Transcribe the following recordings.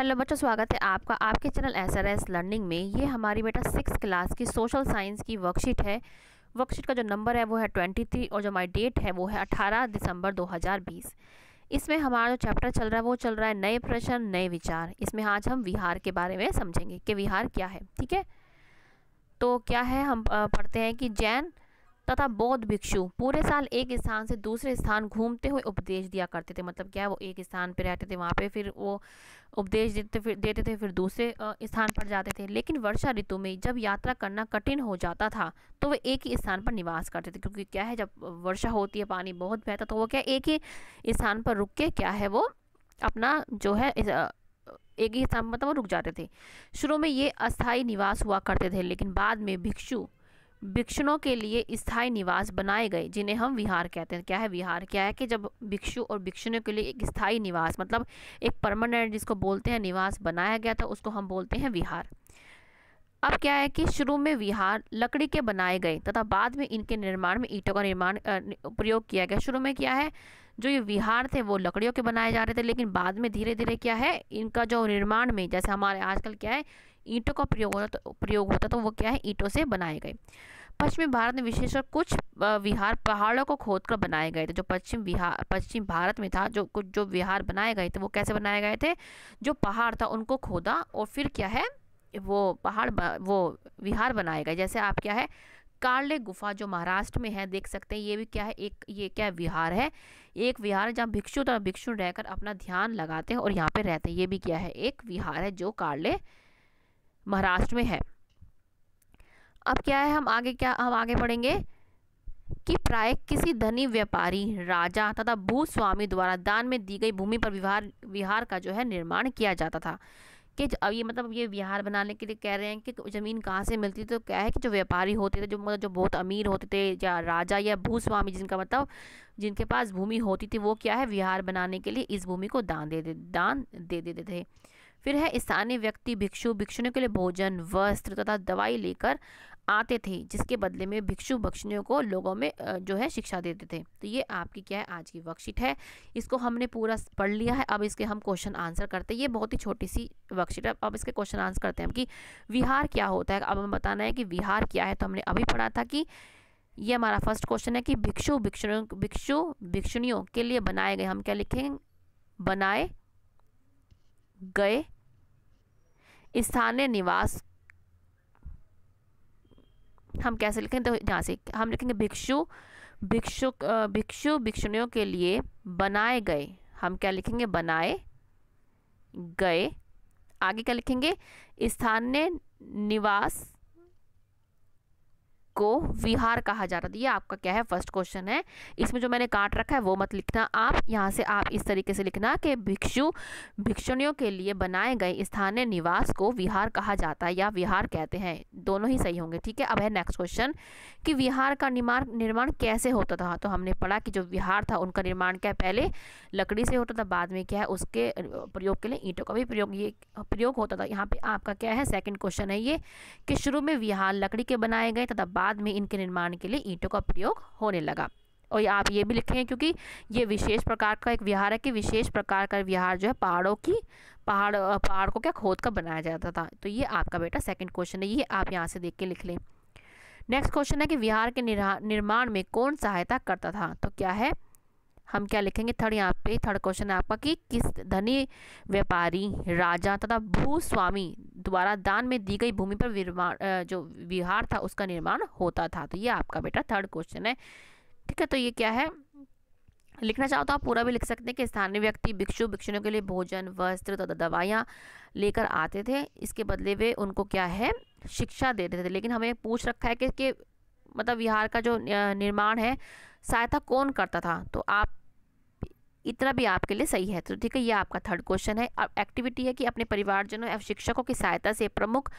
hello बच्चों स्वागत है आपका आपके channel S R S learning में ये हमारी बेटा सिक्स क्लास की सोशल साइंस की वर्कशीट है वर्कशीट का जो नंबर है वो है ट्वेंटी थ्री और जो हमारी डेट है वो है अठारह दिसंबर दो हज़ार बीस इसमें हमारा जो चैप्टर चल रहा है वो चल रहा है नए प्रश्न नए विचार इसमें आज हम विहार के बारे में समझेंगे कि विहार क्या है ठीक है तो क्या है हम पढ़ते हैं कि जैन तथा बौद्ध भिक्षु पूरे साल एक स्थान से दूसरे स्थान घूमते हुए उपदेश दिया करते थे मतलब क्या है वो एक स्थान पर रहते थे वहाँ पे फिर वो उपदेश देते फिर देते थे फिर दूसरे स्थान पर जाते थे लेकिन वर्षा ऋतु में जब यात्रा करना कठिन हो जाता था तो वे एक ही स्थान पर निवास करते थे क्योंकि क्या है जब वर्षा होती है पानी बहुत बहता तो वो क्या एक ही स्थान पर रुक के क्या है वो अपना जो है एक ही स्थान मतलब वो रुक जाते थे शुरू में ये अस्थाई निवास हुआ करते थे लेकिन बाद में भिक्षु भिक्षुणों के लिए स्थायी निवास बनाए गए जिन्हें हम विहार कहते हैं क्या है विहार क्या है कि जब भिक्षु और भिक्षुणियों के लिए एक स्थायी निवास मतलब एक परमानेंट जिसको बोलते हैं निवास बनाया गया था उसको हम बोलते हैं विहार अब क्या है कि शुरू में विहार लकड़ी के बनाए गए तथा बाद में इनके निर्माण में ईंटों का निर्माण प्रयोग किया गया शुरू में क्या है जो ये विहार थे वो लकड़ियों के बनाए जा रहे थे लेकिन बाद में धीरे धीरे क्या है इनका जो निर्माण में जैसे हमारे आजकल क्या है ईंटों का प्रयोग होता तो प्रयोग होता तो वो क्या है ईंटों से बनाए गए पश्चिमी भारत में विशेषकर कुछ विहार पहाड़ों को खोद कर बनाए गए थे जो पश्चिम विहार पश्चिम भारत में था जो कुछ जो विहार बनाए गए थे वो कैसे बनाए गए थे जो पहाड़ था उनको खोदा और फिर क्या है वो पहाड़ वो विहार बनाए गए जैसे आप क्या है कार्ले गुफा जो महाराष्ट्र में है देख सकते हैं ये भी क्या है एक ये क्या है विहार है एक विहार है जहाँ भिक्षु तथा भिक्षु रहकर अपना ध्यान लगाते हैं और यहाँ पे रहते हैं ये भी क्या है एक विहार है जो कार्ले महाराष्ट्र में है अब क्या है हम आगे क्या हम आगे बढ़ेंगे कि प्राय किसी धनी व्यापारी राजा तथा भूस्वामी द्वारा दान में दी गई भूमि पर विहार विहार का जो है निर्माण किया जाता था कि अब ये मतलब ये विहार बनाने के लिए कह रहे हैं कि ज़मीन कहाँ से मिलती तो क्या है कि जो व्यापारी होते थे जो मतलब जो बहुत अमीर होते थे या राजा या भूस्वामी जिनका मतलब जिनके पास भूमि होती थी वो क्या है विहार बनाने के लिए इस भूमि को दान दे दे दान दे देते थे फिर है स्थानीय व्यक्ति भिक्षु भिक्षुओं के लिए भोजन वस्त्र तथा दवाई लेकर आते थे जिसके बदले में भिक्षु बख्शनियों को लोगों में जो है शिक्षा देते थे तो ये आपकी क्या है आज की वर्कशीट है इसको हमने पूरा पढ़ लिया है अब इसके हम क्वेश्चन आंसर करते हैं ये बहुत ही छोटी सी वर्कशीट है अब इसके क्वेश्चन आंसर करते हैं हम कि विहार क्या होता है अब हमें बताना है कि विहार क्या है तो हमने अभी पढ़ा था कि ये हमारा फर्स्ट क्वेश्चन है कि भिक्षु भिक्षु भिक्षु भिक्षुणियों के लिए बनाए गए हम क्या लिखेंगे बनाए गए स्थानीय निवास हम कैसे लिखेंगे तो यहाँ से हम लिखेंगे भिक्षु भिक्षु भिक्षु भिक्षुणियों के लिए बनाए गए हम क्या लिखेंगे बनाए गए आगे क्या लिखेंगे स्थानीय निवास को विहार कहा जाता था ये आपका क्या है फर्स्ट क्वेश्चन है इसमें जो मैंने काट रखा है वो मत लिखना आप यहाँ से आप इस तरीके से लिखना कि भिक्षु भिक्षुणियों के लिए बनाए गए स्थानीय निवास को विहार कहा जाता है या विहार कहते हैं दोनों ही सही होंगे ठीक है अब है नेक्स्ट क्वेश्चन कि विहार का निर्माण निर्माण कैसे होता था तो हमने पढ़ा कि जो विहार था उनका निर्माण क्या पहले लकड़ी से होता था बाद में क्या है उसके प्रयोग के लिए ईंटों का भी प्रयोग ये प्रयोग होता था यहाँ पे आपका क्या है सेकेंड क्वेश्चन है ये कि शुरू में विहार लकड़ी के बनाए गए तथा बाद बाद में इनके निर्माण के लिए ईंटों का प्रयोग होने लगा और आप ये भी लिखें क्योंकि ये विशेष प्रकार का एक विहार है कि विशेष प्रकार का विहार जो है पहाड़ों की पहाड़ पहाड़ को क्या खोद कर बनाया जाता था तो ये आपका बेटा सेकंड क्वेश्चन है ये आप यहाँ से देख के लिख लें नेक्स्ट क्वेश्चन है कि विहार के निर्माण में कौन सहायता करता था तो क्या है हम क्या लिखेंगे थर्ड यहाँ पे थर्ड क्वेश्चन है आपका कि किस धनी व्यापारी राजा तथा भूस्वामी द्वारा दान में दी गई भूमि पर जो विहार था उसका निर्माण होता था तो ये आपका बेटा थर्ड क्वेश्चन है ठीक है तो ये क्या है लिखना चाहो तो आप पूरा भी लिख सकते हैं कि स्थानीय व्यक्ति भिक्षु भिक्षुओं के लिए भोजन वस्त्र तथा तो दवाइयाँ लेकर आते थे इसके बदले वे उनको क्या है शिक्षा देते थे लेकिन हमें पूछ रखा है कि, कि मतलब विहार का जो निर्माण है सहायता कौन करता था तो आप इतना भी आपके लिए सही है तो ठीक है ये आपका थर्ड क्वेश्चन है अब एक्टिविटी है कि अपने परिवारजनों एवं शिक्षकों की सहायता से प्रमुख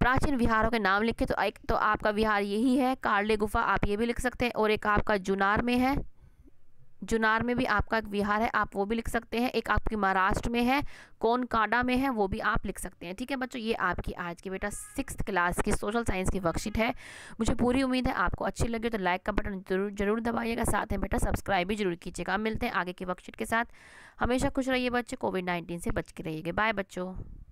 प्राचीन विहारों के नाम लिखें तो एक तो आपका विहार यही है कार्ले गुफा आप ये भी लिख सकते हैं और एक आपका जुनार में है जुनार में भी आपका एक विहार है आप वो भी लिख सकते हैं एक आपकी महाराष्ट्र में है कौन काडा में है वो भी आप लिख सकते हैं ठीक है बच्चों ये आपकी आज की बेटा सिक्स क्लास की सोशल साइंस की वर्कशीट है मुझे पूरी उम्मीद है आपको अच्छी लगी तो लाइक का बटन जरूर जरूर दबाइएगा साथ में बेटा सब्सक्राइब भी जरूर कीजिएगा मिलते हैं आगे की वर्कशीट के साथ हमेशा खुश रहिए बच्चे कोविड नाइन्टीन से बच के रहिएगा बाय बच्चों